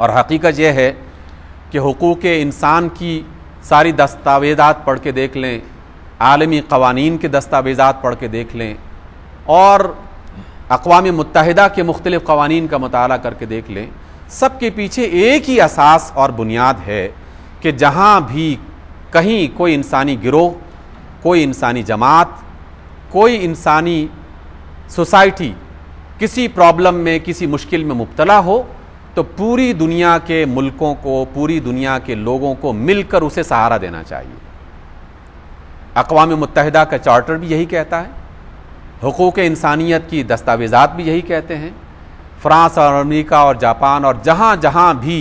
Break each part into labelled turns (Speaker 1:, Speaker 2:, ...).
Speaker 1: और हकीकत यह है कि हकूक़ इंसान की सारी दस्तावेज़ात पढ़ के देख लें आलमी कवानीन के दस्तावेज़ात पढ़ के देख लें और अकवा मुतहदा के मुख्तलिफ़ कवानीन का मताल करके देख लें सब के पीछे एक ही असास और बुनियाद है कि जहाँ भी कहीं कोई इंसानी गिरोह कोई इंसानी जमात कोई इंसानी सोसाइटी किसी प्रॉब्लम में किसी मुश्किल में मुबतला हो तो पूरी दुनिया के मुल्कों को पूरी दुनिया के लोगों को मिलकर उसे सहारा देना चाहिए अकवाम मुतहदा का चार्टर भी यही कहता है हकूक़ इंसानियत की दस्तावेज़ात भी यही कहते हैं फ्रांस और अमेरिका और जापान और जहाँ जहाँ भी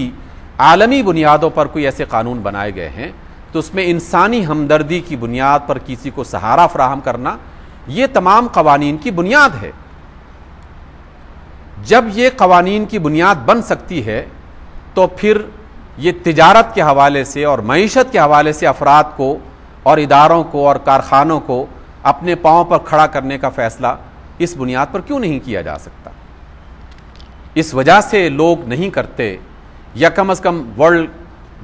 Speaker 1: आलमी बुनियादों पर कोई ऐसे कानून बनाए गए हैं तो उसमें इंसानी हमदर्दी की बुनियाद पर किसी को सहारा फ्राहम करना ये तमाम कवानीन की बुनियाद है जब ये कवानीन की बुनियाद बन सकती है तो फिर ये तजारत के हवाले से और मीशत के हवाले से अफराद को और इदारों को और कारखानों को अपने पाँव पर खड़ा करने का फ़ैसला इस बुनियाद पर क्यों नहीं किया जा सकता इस वजह से लोग नहीं करते या कम अज़ कम वर्ल्ड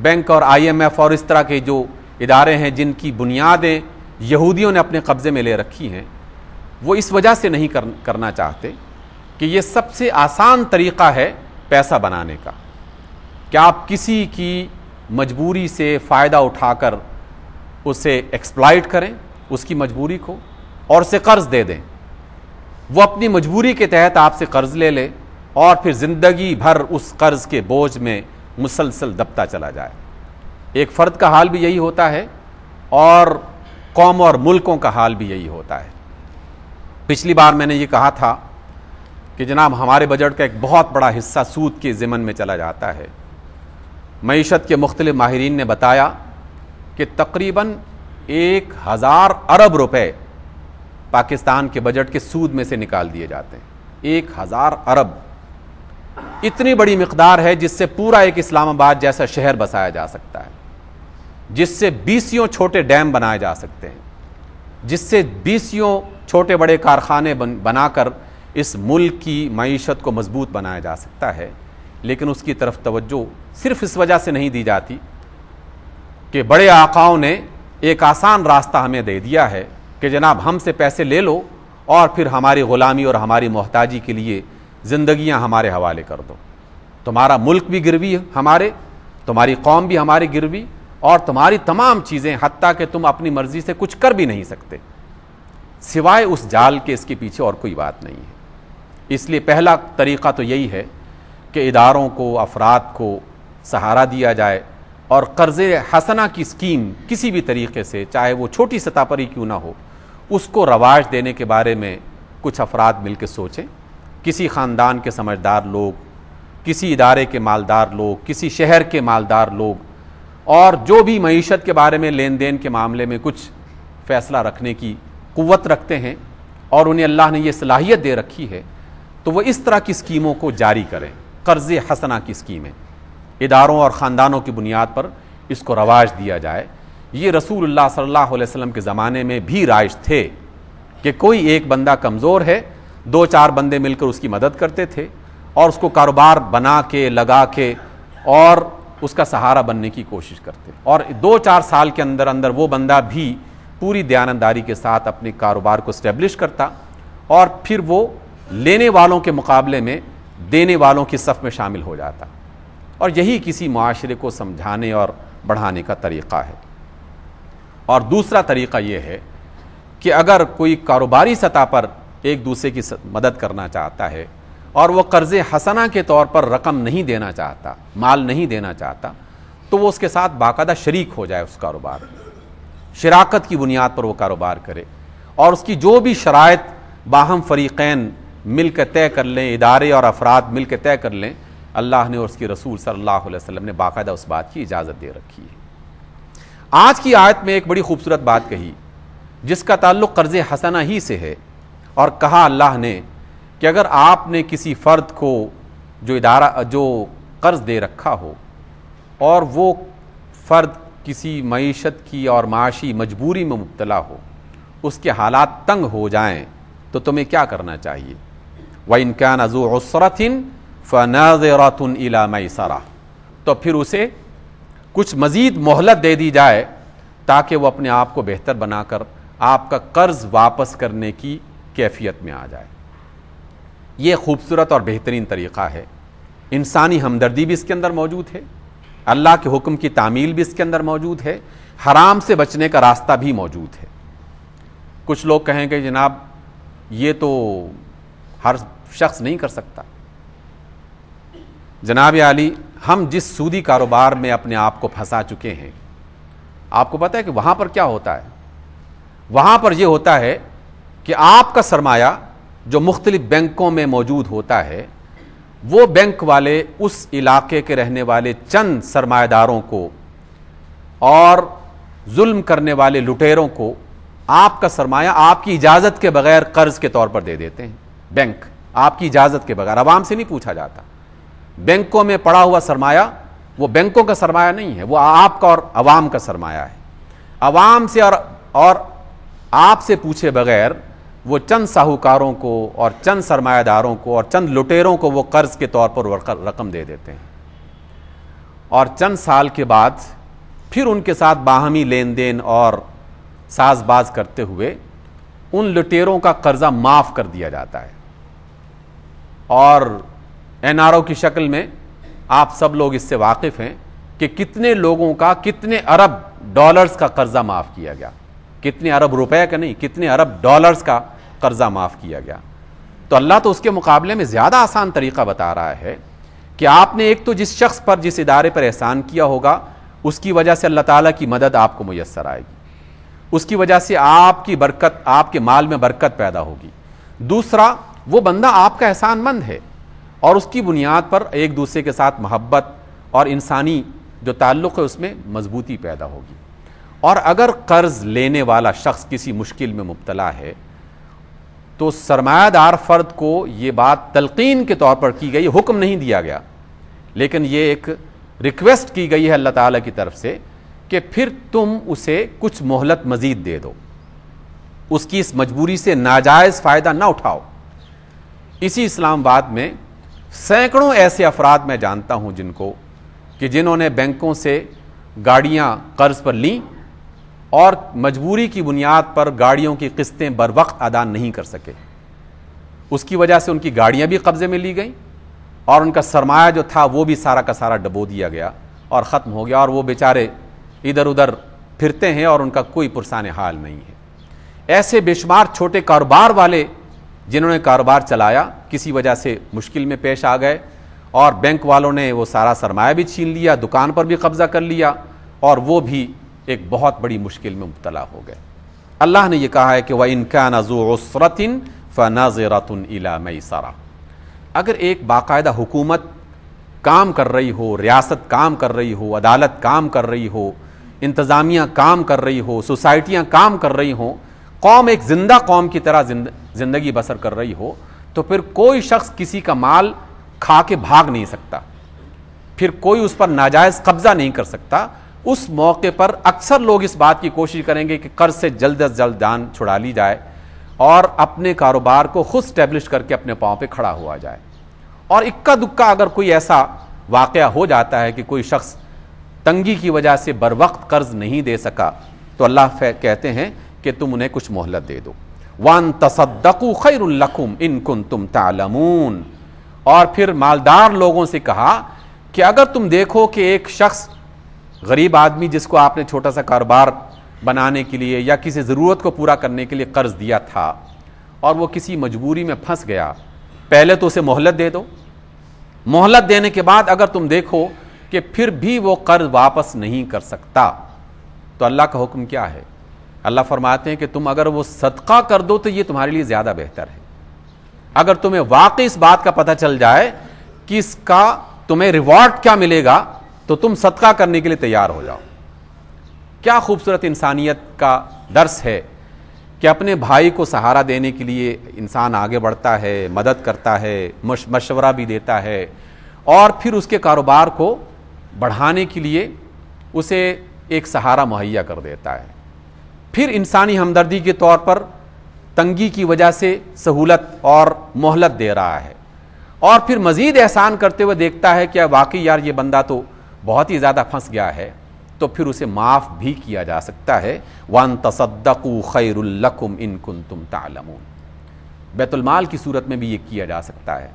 Speaker 1: बैंक और आईएमएफ और इस तरह के जो इदारे हैं जिनकी बुनियादें यहूदियों ने अपने कब्ज़े में ले रखी हैं वो इस वजह से नहीं कर, करना चाहते कि ये सबसे आसान तरीक़ा है पैसा बनाने का क्या आप किसी की मजबूरी से फ़ायदा उठाकर उसे एक्सप्लाइट करें उसकी मजबूरी को और उसे कर्ज़ दे दें वो अपनी मजबूरी के तहत आपसे कर्ज़ ले ले और फिर ज़िंदगी भर उस कर्ज़ के बोझ में मुसलसल दबता चला जाए एक फ़र्द का हाल भी यही होता है और कौम और मुल्कों का हाल भी यही होता है पिछली बार मैंने ये कहा था कि जनाब हमारे बजट का एक बहुत बड़ा हिस्सा सूद के ज़िमन में चला जाता है मीशत के मुख्तलि माहरीन ने बताया कि तकरीबन एक हज़ार अरब रुपए पाकिस्तान के बजट के सूद में से निकाल दिए जाते हैं एक हज़ार अरब इतनी बड़ी मकदार है जिससे पूरा एक इस्लामाबाद जैसा शहर बसाया जा सकता है जिससे बीसियों छोटे डैम बनाए जा सकते हैं जिससे बीसियों छोटे बड़े कारखाने बन बनाकर इस मुल्क की मीशत को मजबूत बनाया जा सकता है लेकिन उसकी तरफ तवज्जो सिर्फ इस वजह से नहीं दी जाती कि बड़े आकाओं ने एक आसान रास्ता हमें दे दिया है कि जनाब हमसे पैसे ले लो और फिर हमारी ग़ुलामी और हमारी मोहताजी के लिए ज़िंदियाँ हमारे हवाले कर दो तुम्हारा मुल्क भी गिरवी हमारे तुम्हारी कौम भी हमारी गिरवी और तुम्हारी तमाम चीज़ें हती कि तुम अपनी मर्ज़ी से कुछ कर भी नहीं सकते सिवाय उस जाल के इसके पीछे और कोई बात नहीं है इसलिए पहला तरीक़ा तो यही है कि इदारों को अफराद को सहारा दिया जाए और कर्ज़ हसना की स्कीम किसी भी तरीके से चाहे वो छोटी सतह पर ही क्यों ना हो उसको रवाज देने के बारे में कुछ अफराद मिल के सोचें किसी ख़ानदान के समझदार लोग किसी इदारे के मालदार लोग किसी शहर के मालदार लोग और जो भी मीशत के बारे में लेन देन के मामले में कुछ फ़ैसला रखने की क़वत रखते हैं और उन्हें अल्लाह ने यह सलाहियत दे रखी है तो वह इस तरह की स्कीमों को जारी करें कर्ज हसना की स्कीमें इदारों और ख़ानदानों की बुनियाद पर इसको रवाज दिया जाए ये रसूल सल्ला वसम के ज़माने में भी राइज थे कि कोई एक बंदा कमज़ोर है दो चार बंदे मिलकर उसकी मदद करते थे और उसको कारोबार बना के लगा के और उसका सहारा बनने की कोशिश करते और दो चार साल के अंदर अंदर वो बंदा भी पूरी दयानंदारी के साथ अपने कारोबार को इस्टेब्लिश करता और फिर वो लेने वालों के मुकाबले में देने वालों की सफ़ में शामिल हो जाता और यही किसी माशरे को समझाने और बढ़ाने का तरीक़ा है और दूसरा तरीक़ा ये है कि अगर कोई कारोबारी सतह पर एक दूसरे की मदद करना चाहता है और वह कर्ज़ हसना के तौर पर रकम नहीं देना चाहता माल नहीं देना चाहता तो वो उसके साथ बाकायदा शरीक हो जाए उस कारोबार में शराकत की बुनियाद पर वो कारोबार करे और उसकी जो भी शरात बाहम फरीक़ैन मिल कर तय कर लें इदारे और अफराद मिल के तय कर लें अल्लाह ने और उसके रसूल सल्लल्लाहु अलैहि वसल्लम ने बाकायदा उस बात की इजाज़त दे रखी है आज की आयत में एक बड़ी खूबसूरत बात कही जिसका ताल्लुक कर्ज़ हसना ही से है और कहा अल्लाह ने कि अगर आपने किसी फ़र्द को जो इदारा जो कर्ज़ दे रखा हो और वो फ़र्द किसी मीशत की और माशी मजबूरी में मुबतला हो उसके हालात तंग हो जाएं तो तुम्हें क्या करना चाहिए वनकान अजू उसरतिन फ़नाजरातन इला मैसरा तो फिर उसे कुछ मज़ीद मोहलत दे दी जाए ताकि वह अपने आप को बेहतर बनाकर आपका कर्ज़ वापस करने की कैफियत में आ जाए ये खूबसूरत और बेहतरीन तरीक़ा है इंसानी हमदर्दी भी इसके अंदर मौजूद है अल्लाह के हुक्म की तामील भी इसके अंदर मौजूद है हराम से बचने का रास्ता भी मौजूद है कुछ लोग कहेंगे जनाब ये तो हर शख्स नहीं कर सकता जनाब अली हम जिस सूदी कारोबार में अपने आप को फंसा चुके हैं आपको पता है कि वहां पर क्या होता है वहां पर यह होता है कि आपका सरमाया जो मुख्तलिफ बैंकों में मौजूद होता है वो बैंक वाले उस इलाके के रहने वाले चंद सरमादारों को और जुल्म करने वाले लुटेरों को आपका सरमाया आपकी इजाज़त के बगैर कर्ज के तौर पर दे देते हैं बैंक आपकी इजाजत के बगैर आवाम से नहीं पूछा जाता बैंकों में पड़ा हुआ सरमाया वो बैंकों का सरमाया नहीं है वो आपका और आवाम का सरमाया है आवाम से और और आपसे पूछे बगैर वो चंद साहूकारों को और चंद सरमायादारों को और चंद लुटेरों को वो कर्ज के तौर पर रकम दे देते हैं और चंद साल के बाद फिर उनके साथ बाहमी लेन देन और साजबाज करते हुए उन लुटेरों का कर्जा माफ़ कर दिया जाता है और एन की शक्ल में आप सब लोग इससे वाकिफ़ हैं कि कितने लोगों का कितने अरब डॉलर्स का कर्ज़ा माफ़ किया गया कितने अरब रुपए का नहीं कितने अरब डॉलर्स का कर्ज़ा माफ़ किया गया तो अल्लाह तो उसके मुकाबले में ज़्यादा आसान तरीका बता रहा है कि आपने एक तो जिस शख्स पर जिस इदारे पर एहसान किया होगा उसकी वजह से अल्लाह ताला की मदद आपको मैसर आएगी उसकी वजह से आपकी बरकत आपके माल में बरकत पैदा होगी दूसरा वो बंदा आपका एहसानमंद है और उसकी बुनियाद पर एक दूसरे के साथ मोहब्बत और इंसानी जो ताल्लुक़ है उसमें मजबूती पैदा होगी और अगर कर्ज़ लेने वाला शख्स किसी मुश्किल में मुबतला है तो सरमायादार फ़र्द को ये बात तलकिन के तौर पर की गई हुक्म नहीं दिया गया लेकिन ये एक रिक्वेस्ट की गई है अल्लाह ताला की तरफ से कि फिर तुम उसे कुछ मोहलत मज़ीद दे दो उसकी इस मजबूरी से नाजायज़ फ़ायदा ना उठाओ इसी इस्लामाबाद में सैकड़ों ऐसे अफराद मैं जानता हूँ जिनको कि जिन्होंने बैंकों से गाड़ियाँ कर्ज पर लीं और मजबूरी की बुनियाद पर गाड़ियों की किस्तें बर वक्त अदा नहीं कर सके उसकी वजह से उनकी गाड़ियाँ भी कब्ज़े में ली गईं और उनका सरमाया जो था वो भी सारा का सारा डबो दिया गया और ख़त्म हो गया और वो बेचारे इधर उधर फिरते हैं और उनका कोई पुरसान हाल नहीं है ऐसे बेशुमार छोटे कारोबार वाले जिन्होंने कारोबार चलाया किसी वजह से मुश्किल में पेश आ गए और बैंक वालों ने वो सारा सरमाया भी छीन लिया दुकान पर भी कब्ज़ा कर लिया और वो भी एक बहुत बड़ी मुश्किल में मुबतला हो गए अल्लाह ने यह कहा है कि वह इनका नजोरतिन फ़नाजरतन इला मई सारा अगर एक बाकायदा हुकूमत काम कर रही हो रियासत काम कर रही हो अदालत काम कर रही हो इंतज़ामिया काम कर रही हो सोसाइटियाँ काम कर रही हों कौम एक ज़िंदा कौम की तरह ज़िंदगी बसर कर रही हो तो फिर कोई शख्स किसी का माल खा के भाग नहीं सकता फिर कोई उस पर नाजायज़ कब्ज़ा नहीं कर सकता उस मौके पर अक्सर लोग इस बात की कोशिश करेंगे कि कर्ज से जल्द अज जल्द जान छुड़ा ली जाए और अपने कारोबार को खुद स्टैब्लिश करके अपने पाँव पे खड़ा हुआ जाए और इक्का दुक्का अगर कोई ऐसा वाक़ हो जाता है कि कोई शख्स तंगी की वजह से बर वक्त कर्ज नहीं दे सका तो अल्लाह कहते हैं कि तुम उन्हें कुछ मोहलत दे दो वन तसदकू इन इनकुन तुम तालमून और फिर मालदार लोगों से कहा कि अगर तुम देखो कि एक शख्स गरीब आदमी जिसको आपने छोटा सा कारोबार बनाने के लिए या किसी ज़रूरत को पूरा करने के लिए कर्ज दिया था और वो किसी मजबूरी में फंस गया पहले तो उसे मोहलत दे दो मोहलत देने के बाद अगर तुम देखो कि फिर भी वो कर्ज वापस नहीं कर सकता तो अल्लाह का हुक्म क्या है अल्लाह फरमाते हैं कि तुम अगर वो सदका कर दो तो ये तुम्हारे लिए ज़्यादा बेहतर है अगर तुम्हें वाकई इस बात का पता चल जाए कि इसका तुम्हें रिवॉर्ड क्या मिलेगा तो तुम सदका करने के लिए तैयार हो जाओ क्या खूबसूरत इंसानियत का दर्स है कि अपने भाई को सहारा देने के लिए इंसान आगे बढ़ता है मदद करता है मशवरा भी देता है और फिर उसके कारोबार को बढ़ाने के लिए उसे एक सहारा मुहैया कर देता है फिर इंसानी हमदर्दी के तौर पर तंगी की वजह से सहूलत और मोहलत दे रहा है और फिर मज़ीद एहसान करते हुए देखता है कि वाकई यार ये बंदा तो बहुत ही ज़्यादा फंस गया है तो फिर उसे माफ़ भी किया जा सकता है वन तसदकू खैरकुम इन कुन तुम तालमून बैतुलमाल की सूरत में भी ये किया जा सकता है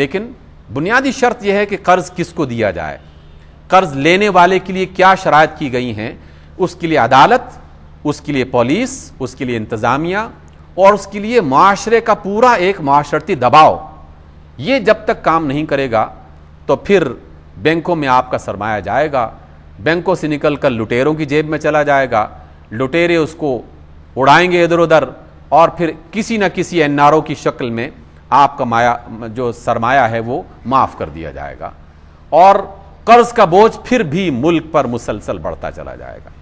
Speaker 1: लेकिन बुनियादी शर्त यह है कि कर्ज़ किसको दिया जाए कर्ज़ लेने वाले के लिए क्या शरात की गई हैं उसके लिए अदालत उसके लिए पुलिस उसके लिए इंतज़ामिया और उसके लिए माशरे का पूरा एक माशरती दबाव ये जब तक काम नहीं करेगा तो फिर बैंकों में आपका सरमाया जाएगा बैंकों से निकल कर लुटेरों की जेब में चला जाएगा लुटेरे उसको उड़ाएंगे इधर उधर और फिर किसी न किसी एन की शक्ल में आपका माया जो सरमाया है वो माफ़ कर दिया जाएगा और कर्ज़ का बोझ फिर भी मुल्क पर मुसलसल बढ़ता चला जाएगा